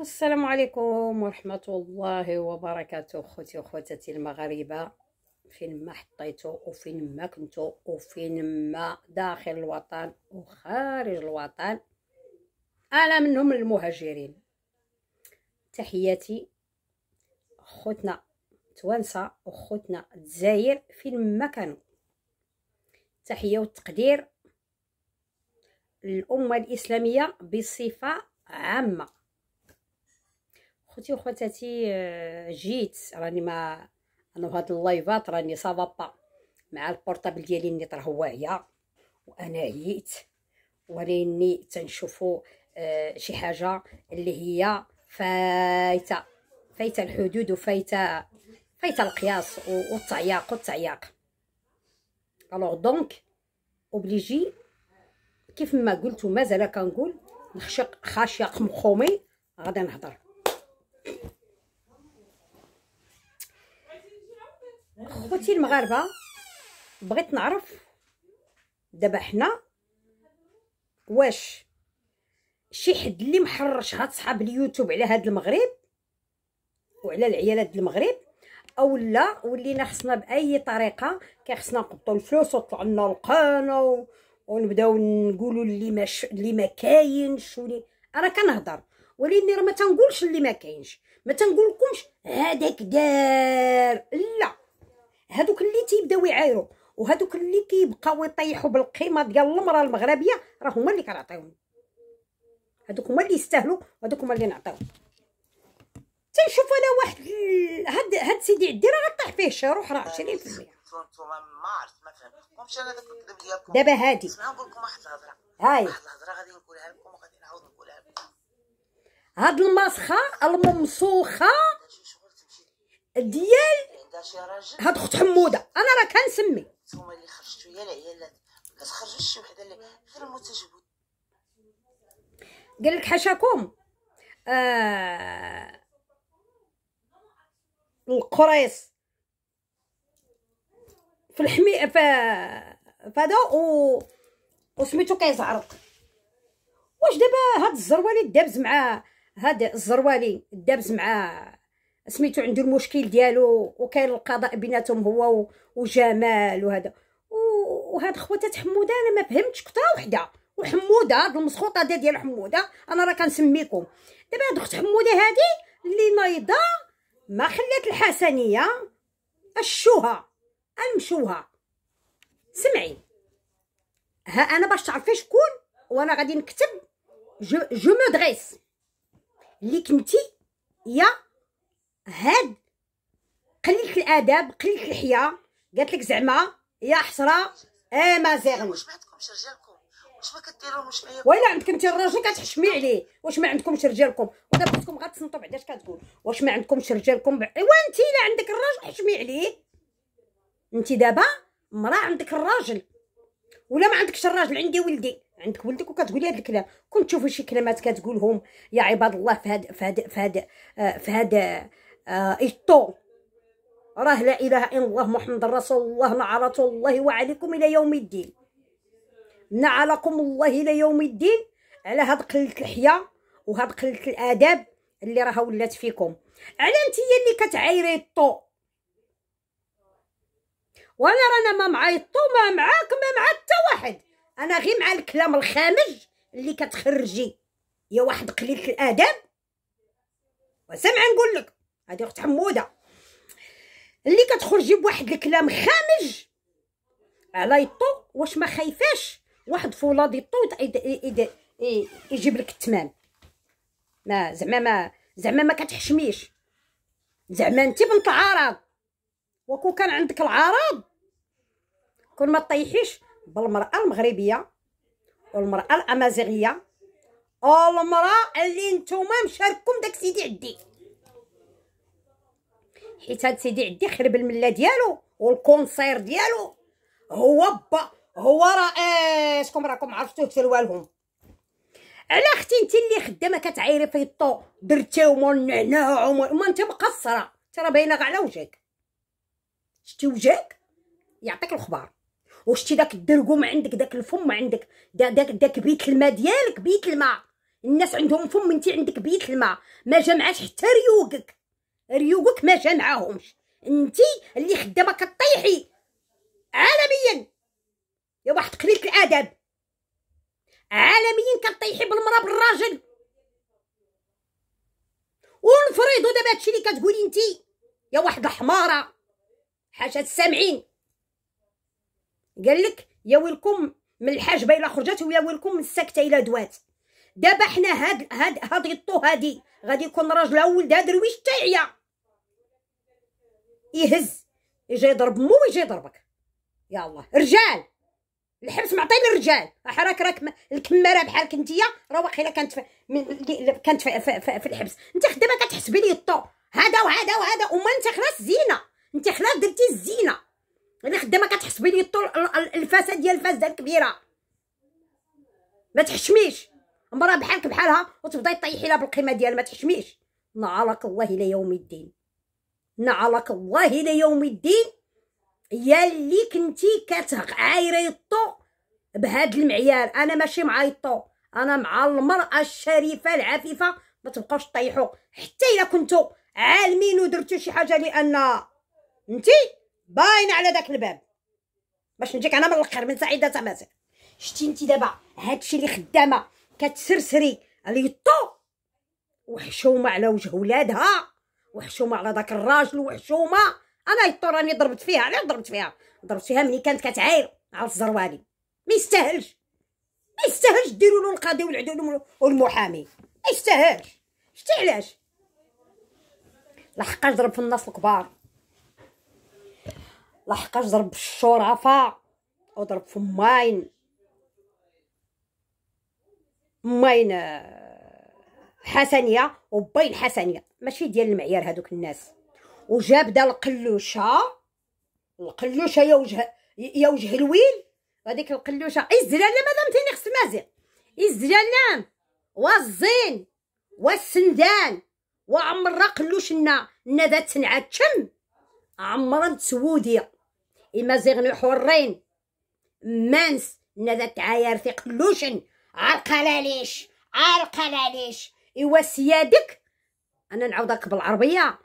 السلام عليكم ورحمة الله وبركاته خوتي وخوتاتي المغاربة فين ما حطيتو وفين ما كنتو وفين ما داخل الوطن وخارج الوطن أنا منهم المهاجرين تحياتي خوتنا توانسة وخوتنا الجزائر فين ما كانوا تحية والتقدير الأمة الإسلامية بصفة عامة خوتي وخواتاتي آه، جيت راني ما انا في هاد اللايفات راني صافا با مع البورطابل ديالي نيت راه واعيه وانا هيت وريني تنشوفوا آه، شي حاجه اللي هي فايته فايته الحدود وفايته فايته القياس والتعياق والتعياق الوغ دونك اوبليجي كيف ما قلت ومازال كنقول نخشق خاشيه قمقومي غادي نهضر خوتي المغاربه بغيت نعرف دابا حنا واش شي حد اللي محرش هاد صحاب اليوتيوب على هاد المغرب وعلى العيالات المغرب او لا ولينا خصنا باي طريقه كيخصنا نقبطوا الفلوس وطلعنا لنا القناه ونبداو نقولوا اللي ما ش... اللي ما كاينش ولي انا كنهضر ولكن راه ما تنقولش اللي ما كاينش ما تنقولكمش هذاك دار لا هذوك اللي تيبداو يعايروا وهذوك اللي كيبقاو يطيحوا بالقيمه ديال المراه المغربيه راه هما اللي كنعطيوهم هذوك هما اللي يستاهلوا وهذوك هما اللي نعطيوهم تنشوف انا واحد هاد هاد سيدي عدي راه غطيح فيه شي روح راه 20% دابا هادي نقول لكم واحد الهضره هاي واحد الهضره غادي نقولها لكم هاد الماسخه الممسوخه ديال هاد اخت حموده انا راه كنسمي نتوما اللي خرجتو يا العيالات ما كتخرجوش شي وحده اللي غير متجبد قال لك حاشاكم آه القريص في الحمي في فدا و وسميتو كيزعرق واش دابا هاد الزروالي دابز مع هاد الزروالي دابز مع سميتو عنده المشكل ديالو وكاين القضاء بيناتهم هو وجمال وهذا وهاد خوته حموده انا ما فهمتش كتا وحده وحموده هاد المسخوطه دي ديال حموده انا راه كنسميكم دابا هاد اخت حموده هادي اللي نايضه ما خلات الحسنيه الشوها المشوها سمعي ها انا باش تعرفي شكون وانا غادي نكتب جو مدريس اللي كنتي يا هاد قليلة الادب قليلة الحياة قالت لك زعما يا حسره اي آه، ما زيغن واش ما عندكمش رجالكم واش ما كديروهمش معايا عندك انت الراجل كتحشمي عليه واش ما عندكمش رجالكم ودابا خصكم غتصنتوا بعداش كتقول واش ما عندكمش رجالكم ايوا انت الا عندك الراجل حشمي عليه انت دابا مرا عندك الراجل ولا ما عندكش الراجل عندي ولدي عندك ولدك وكتقولي هاد الكلام كون تشوفي شي كلمات كتقولهم يا عباد الله في هاد في هاد في هاد آه، في هاد آه، الطو راه لا اله الا الله محمد رسول الله نعرة الله وعليكم الى يوم الدين نعلكم الله الى يوم الدين على هاد قله الحياه وهاد قله الاداب اللي راها ولات فيكم على انت اللي كتعايري الطو وانا رانا ما معايا ما معاك ما مع حتى واحد انا غير مع الكلام الخامج اللي كتخرجي يا واحد قليل الادب وسمع نقول لك هذه اخت حموده اللي كتخرجي بواحد الكلام خامج على يطو واش ما خايفاش واحد فولاد يطو يجيب لك التمام ما زعما ما زعما ما كتحشميش زعما انت بنت عرب وكون كان عندك العرض كون ما تطيحيش بالمراه المغربيه والمراه الامازيغيه المراه اللي نتوما مشارككم داك سيدي عدي حيت هاد سيدي عدي خرب المله ديالو والكونسير ديالو هو با هو راه شكون راكم عرفتوه تلوالهم على اختي انت اللي خدامه كتعايري في الطو درتي وما نعناع وما انت مقصره ترى باينه على وجهك شتي وجهك يعطيك الخبار وشتي داك الدرقوم عندك داك الفم عندك داك داك, داك بيت الماء ديالك بيت الماء الناس عندهم فم انت عندك بيت الماء ما جمعاش حتى ريوقك ريوقك ما جمعاهمش انت اللي خدامه كطيحي عالميا يا واحد قليله الادب عالميا كطيحي بالمراه بالراجل ونفرضوا دابا هادشي اللي كتقولي انت يا واحد الحماره حاجه السامعين قال لك يا ويلكم من الحاجبه الا خرجت ويا ويلكم من السكته الا دوات دابا حنا هاد هاد هاد الطو هادي غادي يكون راجل اول دا درويش تاعيا يعيا يهز يجي يضرب مو ويجي يضربك يا الله رجال الحبس معطي للرجال حراك راك الكماره بحالك انتيا راه واقيلا كانت في كانت في, في, في, في الحبس انت خدامه كتحسبي لي الطو هذا وهذا وهذا وما انت خلاص زينه انت حنا درتي الزينه انا خدامه كتحسبي لي طول الفاسه ديال الفاسه الكبيره ما تحشميش امراه بحالك بحالها وتبداي طيحي لها بالقيمه ديالها ما تحشميش نعلك الله الى يوم الدين نعلك الله الى يوم الدين يا اللي كنتي كتعايريطو بهاد المعيار انا ماشي معايطو انا مع المراه الشريفه العفيفه ما تبقاوش طيحو حتى الا كنتو عالمين ودرتو شي حاجه لان انت باينه على داك الباب باش نجيك انا من الاخر من سعيده تماسي شتي انت دابا هادشي اللي خدامه كتسرسري اليطو وحشومه على وجه ولادها وحشومه على داك الراجل وحشومه انا يطو راني ضربت فيها علاش ضربت فيها ضربت فيها ملي كانت كتعاير على الزروالي ما يستاهلش ما يستاهلش ديروا له القاضي والعدول والمحامي ما يستاهلش شتي علاش لحقاش ضرب في الناس الكبار لحقاش ضرب الشرفاء وضرب فماين فماين آه، حسنيه باين حسنيه ماشي ديال المعيار هادوك الناس وجاب دا القلوشه القلوشه يا وجه يا وجه الويل هذيك القلوشه الزلالة مدام تيني خص إي الزلالة والزين والسندان وعمرها قلوشنا نا ذات تنعاد شم عمرا تسوديه إمازيغن حرين مانس نذا عاير في قلوشن عالقلاليش عالقلاليش إوا سيادك أنا نعوضك بالعربية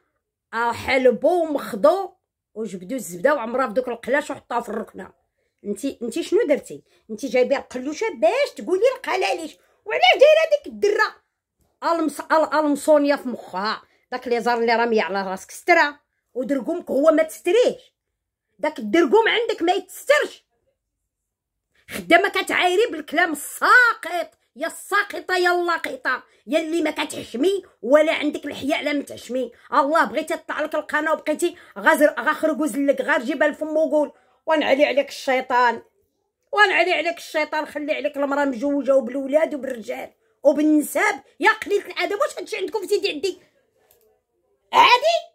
حلبو ومخضو وجبدو الزبدة وعمرها في دوك القلاش وحطوها في الركنة انتي انتي شنو درتي انتي جايبه القلوشه باش تقولي القلاليش وعلاش دايره ديك الدره المص المصونيه في مخها داك لي زار اللي راميه على راسك سترا ودرقومك هو ما تستريش داك الدرقوم عندك ما يتسترش خدامه كتعايري بالكلام الساقط يا الساقطه يا اللاقطه يا اللي ما كتحشمي ولا عندك الحياء لا متحشمي الله بغيتي تطلع لك القناه وبقيتي غزر غخرج زلك غير جيب لفم وقول ونعلي عليك الشيطان ونعلي عليك الشيطان خلي عليك المراه مجوجه وبالولاد وبالرجال وبالنساب يا قليله الادب واش هادشي عندكم في سيدي عدي عادي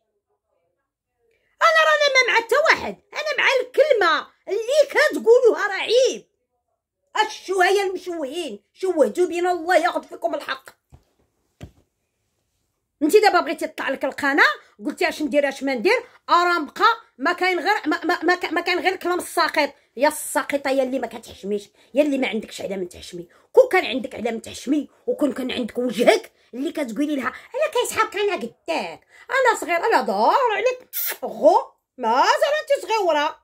مع حتى واحد انا مع الكلمه اللي كتقولوها راه عيب الشهيه المشوهين شوهتو بينا الله ياخذ فيكم الحق انت دابا بغيتي تطلع لك القناه قلتي اش ندير اش ما ندير راه مبقى ما كاين غير ما, ما, ما, ما كاين غير كلام الساقط يا الساقطه يا اللي ما كتحشميش يا اللي ما عندكش علام تحشمي كون كان عندك علام تحشمي وكون كان عندك وجهك اللي كتقولي لها انا كيسحبك انا قداك انا صغير انا ضار عليك غو ما انت صغيره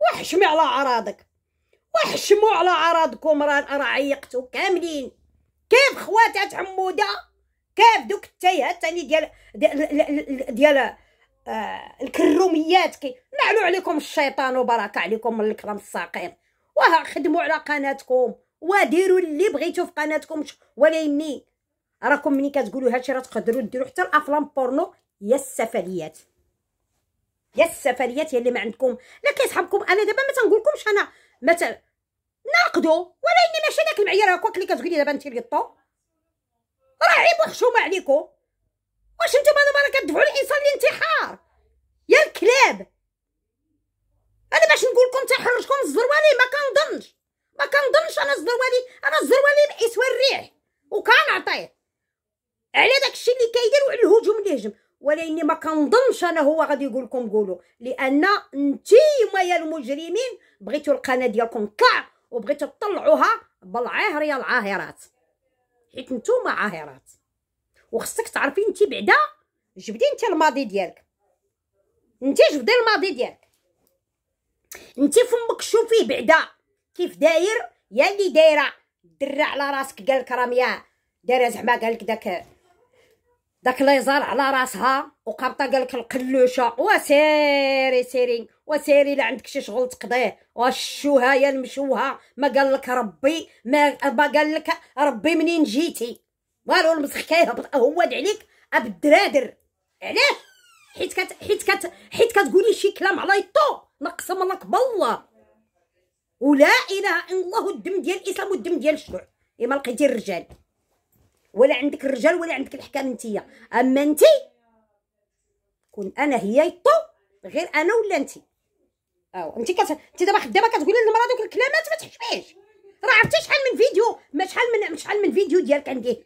وحشمي على عراضك وحشمو على عراضكم راه عيقتو كاملين كيف خواتات حموده كيف دوك التايهات تاني ديال ديال, ديال آه الكروميات كي نعلو عليكم الشيطان وبركه عليكم من الكرم الساقين وها خدموا على قناتكم وديروا اللي بغيتو في قناتكم ولا يمني راكم ملي كتقولوا هادشي راه تقدروا ديروا حتى الافلام بورنو يا السفليات يا السفريات يا اللي ما عندكم لا كيصحابكم انا دابا ما تنقولكمش انا ما ت... ولا اني ماشي داك المعيار هكاك اللي كتقولي دابا انت القطو راه عيب وحشومه عليكم واش نتوما دابا راه كتدفعوا الانسان للانتحار يا الكلاب انا باش نقول لكم تحرجكم الزروالي ما كنظنش ما كنظنش انا الزروالي انا الزروالي مقيس الريح وكنعطيه على داكشي اللي كيدير وعلى الهجوم اللي هجم ولاني ما كنظنش انا هو غادي يقول لكم قولوا لان انتما يا المجرمين بغيتوا القناه ديالكم كاع وبغيتوا تطلعوها بالعاهر يا العاهرات حيت نتوما عاهرات وخصك تعرفي انت بعدا جبدي انت الماضي ديالك انت جبدي الماضي ديالك انت فمك شوفيه بعدا كيف داير يا اللي دايره درع على راسك قالك لك راه دايره زعما قالك داك داك ليزار على راسها وقرطه قالك القلوشه وسيري سيري وسيري لا عندك شي شغل تقضيه والشوهايه المشوهه ما قال لك ربي ما, قال لك ربي منين جيتي والو المسخ كيهبط هود عليك ابدرادر علاش حيت كت حيت كت حيت كتقولي شي كلام على يطو نقسم لك بالله ولا اله الا الله الدم ديال الاسلام والدم ديال الشرع اما لقيتي الرجال ولا عندك الرجال ولا عندك الحكام انتيا اما انتي كون انا هي يطو غير انا ولا انتي او انتي كت... انتي دابا خدامه كتقولي للمراه دوك الكلامات ما راه عرفتي شحال من فيديو ما شحال من شحال من فيديو ديالك عندي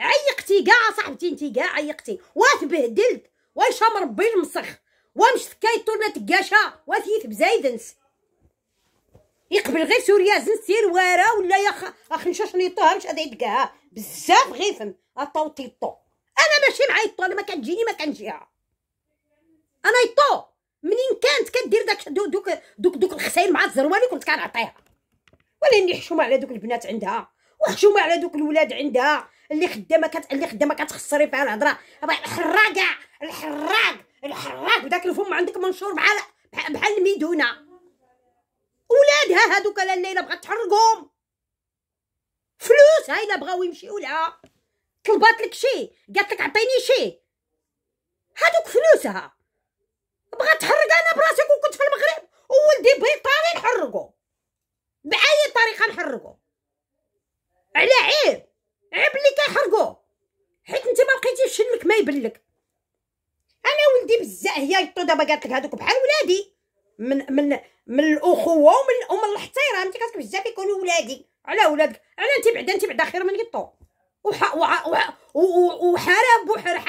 عيقتي كاع صاحبتي انتي كاع عيقتي وتبهدلت واش ربي المسخ ومشت كايطول ما تكاشا وثيث بزايدنس يقبل غير سوريا سير ورا ولا يا اخي نيطوها مش غادي يدقاها بزاف غيفن اطو تيطو انا ماشي مع يطو انا ما كتجيني ما كنجيها انا يطو منين كانت كدير داك دوك دوك دوك, دوك الخسايل مع الزروالي كنت كنعطيها ولاني حشومه على دوك البنات عندها وحشومه على دوك الولاد عندها اللي خدامه كت... اللي خدامه كتخسري فيها الهضره الحراق الحراق الحراق وداك الفم عندك منشور بحال بحال الميدونه ولادها هادوك الليله بغات تحرقهم فلوس هاي الا بغاو يمشيو لها طلبات لك شي قالت لك عطيني شي هادوك فلوسها بغات تحرق انا براسك وكنت في المغرب وولدي بريطاني نحرقو باي طريقه نحرقو على عيب عيب اللي كيحرقو حيت انت ما لقيتيش شنك ما يبلك انا ولدي بزاف هي يطو دابا قالت لك هادوك بحال ولادي من من من الاخوه ومن ومن الاحترام انت كتكتب بزاف يكونوا ولادي على ولادك على انت بعدا انت بعدا خير من قطو وحارب وحرب